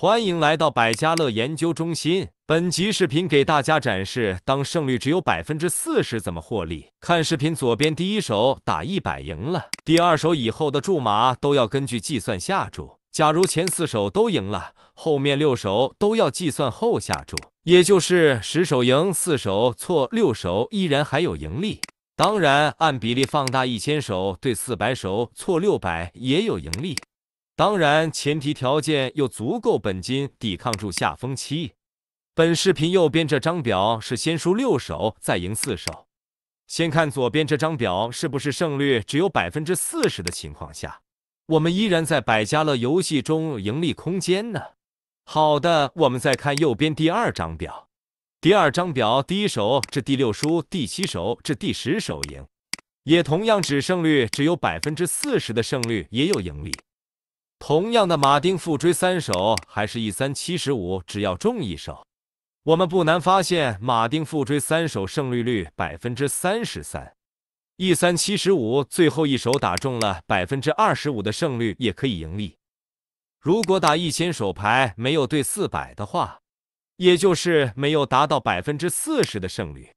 欢迎来到百家乐研究中心。本集视频给大家展示，当胜率只有百分之四十怎么获利。看视频左边第一手打一百赢了，第二手以后的注码都要根据计算下注。假如前四手都赢了，后面六手都要计算后下注，也就是十手赢四手错六手依然还有盈利。当然按比例放大一千手对四百手错六百也有盈利。当然，前提条件又足够本金抵抗住下风期。本视频右边这张表是先输六手再赢四手。先看左边这张表，是不是胜率只有百分之四十的情况下，我们依然在百家乐游戏中盈利空间呢？好的，我们再看右边第二张表。第二张表第一手至第六输，第七手至第十手赢，也同样只胜率只有百分之四十的胜率也有盈利。同样的马丁复追三手，还是一三七十五，只要中一手，我们不难发现，马丁复追三手胜率率百分之三十三，一三七十五最后一手打中了百分之二十五的胜率也可以盈利。如果打一千手牌没有对四百的话，也就是没有达到百分之四十的胜率，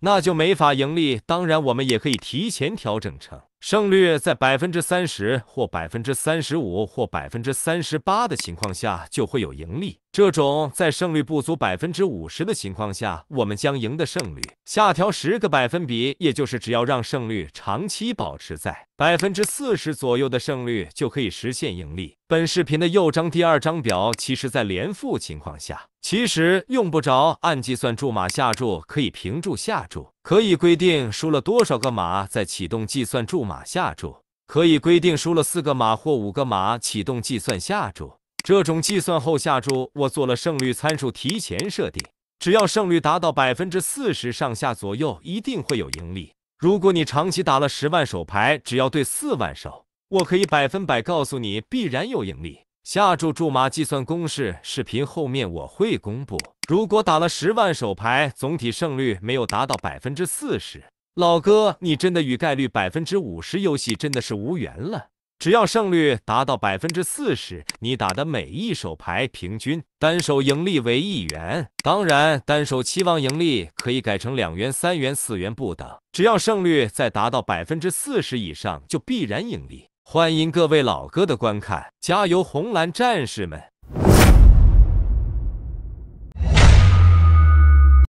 那就没法盈利。当然，我们也可以提前调整成。胜率在百分之三十或百分之三十五或百分之三十八的情况下，就会有盈利。这种在胜率不足百分之五十的情况下，我们将赢的胜率下调十个百分比，也就是只要让胜率长期保持在百分之四十左右的胜率就可以实现盈利。本视频的右张第二张表，其实在连负情况下，其实用不着按计算注码下注，可以平注下注，可以规定输了多少个码再启动计算注码下注，可以规定输了四个码或五个码启动计算下注。这种计算后下注，我做了胜率参数提前设定，只要胜率达到百分之四十上下左右，一定会有盈利。如果你长期打了十万手牌，只要对四万手，我可以百分百告诉你必然有盈利。下注注码计算公式视频后面我会公布。如果打了十万手牌，总体胜率没有达到百分之四十，老哥，你真的与概率百分之五十游戏真的是无缘了。只要胜率达到百分之四十，你打的每一手牌平均单手盈利为一元。当然，单手期望盈利可以改成两元、三元、四元不等。只要胜率在达到百分之四十以上，就必然盈利。欢迎各位老哥的观看，加油，红蓝战士们！